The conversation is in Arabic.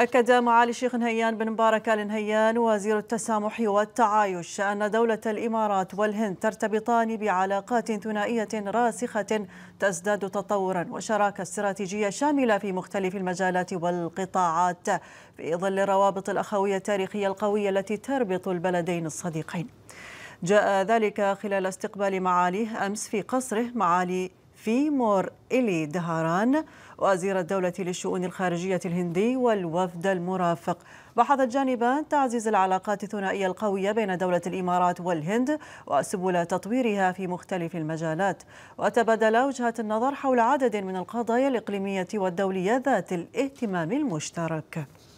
أكد معالي الشيخ نهيان بن مبارك آل نهيان وزير التسامح والتعايش أن دولة الإمارات والهند ترتبطان بعلاقات ثنائية راسخة تزداد تطورا وشراكة استراتيجية شاملة في مختلف المجالات والقطاعات في ظل الروابط الأخوية التاريخية القوية التي تربط البلدين الصديقين جاء ذلك خلال استقبال معاليه أمس في قصره معالي فيمور إلي دهاران وزير الدولة للشؤون الخارجية الهندي والوفد المرافق بحث الجانبان تعزيز العلاقات الثنائية القوية بين دولة الإمارات والهند وسبل تطويرها في مختلف المجالات وتبادل وجهات النظر حول عدد من القضايا الإقليمية والدولية ذات الاهتمام المشترك